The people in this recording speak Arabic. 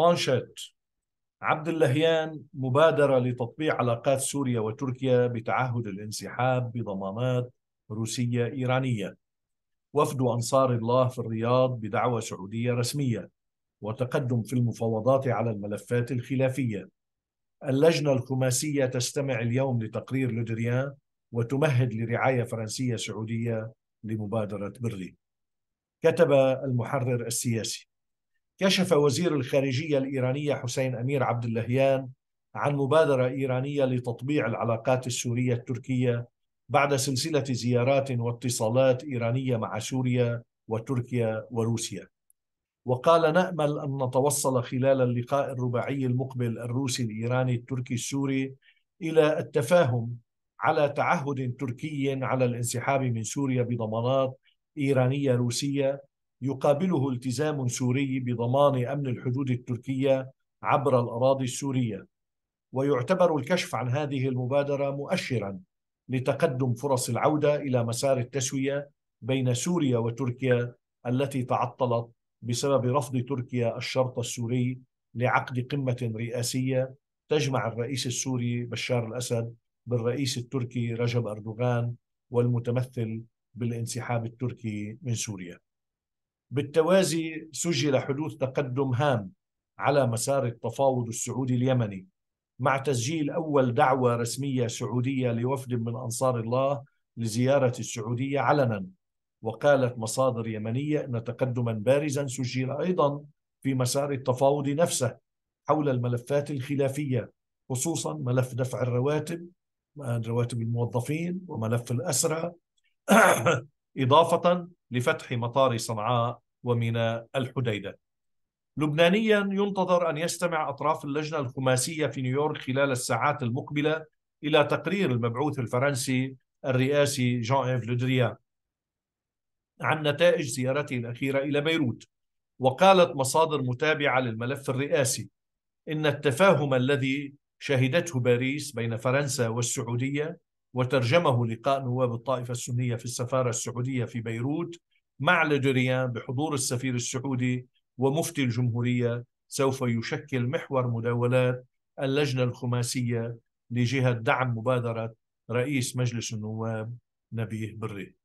مانشيت عبد اللهيان مبادرة لتطبيع علاقات سوريا وتركيا بتعهد الانسحاب بضمانات روسية إيرانية وفد أنصار الله في الرياض بدعوة سعودية رسمية وتقدم في المفاوضات على الملفات الخلافية اللجنة الخماسية تستمع اليوم لتقرير لودريان وتمهد لرعاية فرنسية سعودية لمبادرة برلين كتب المحرر السياسي كشف وزير الخارجية الإيرانية حسين أمير عبد اللهيان عن مبادرة إيرانية لتطبيع العلاقات السورية التركية بعد سلسلة زيارات واتصالات إيرانية مع سوريا وتركيا وروسيا وقال نأمل أن نتوصل خلال اللقاء الرباعي المقبل الروسي الإيراني التركي السوري إلى التفاهم على تعهد تركي على الانسحاب من سوريا بضمانات إيرانية روسية يقابله التزام سوري بضمان امن الحدود التركيه عبر الاراضي السوريه ويعتبر الكشف عن هذه المبادره مؤشرا لتقدم فرص العوده الى مسار التسويه بين سوريا وتركيا التي تعطلت بسبب رفض تركيا الشرط السوري لعقد قمه رئاسيه تجمع الرئيس السوري بشار الاسد بالرئيس التركي رجب اردوغان والمتمثل بالانسحاب التركي من سوريا بالتوازي سجل حدوث تقدم هام على مسار التفاوض السعودي اليمني مع تسجيل أول دعوة رسمية سعودية لوفد من أنصار الله لزيارة السعودية علنا وقالت مصادر يمنية أن تقدما بارزا سجل أيضا في مسار التفاوض نفسه حول الملفات الخلافية خصوصا ملف دفع الرواتب رواتب الموظفين وملف الأسرة إضافة لفتح مطار صنعاء وميناء الحديدة لبنانيا ينتظر أن يستمع أطراف اللجنة الخماسية في نيويورك خلال الساعات المقبلة إلى تقرير المبعوث الفرنسي الرئاسي جان إيف لودريان عن نتائج زيارته الأخيرة إلى بيروت وقالت مصادر متابعة للملف الرئاسي إن التفاهم الذي شهدته باريس بين فرنسا والسعودية وترجمه لقاء نواب الطائفة السنية في السفارة السعودية في بيروت مع لدريان بحضور السفير السعودي ومفتي الجمهورية سوف يشكل محور مداولات اللجنة الخماسية لجهة دعم مبادرة رئيس مجلس النواب نبيه بري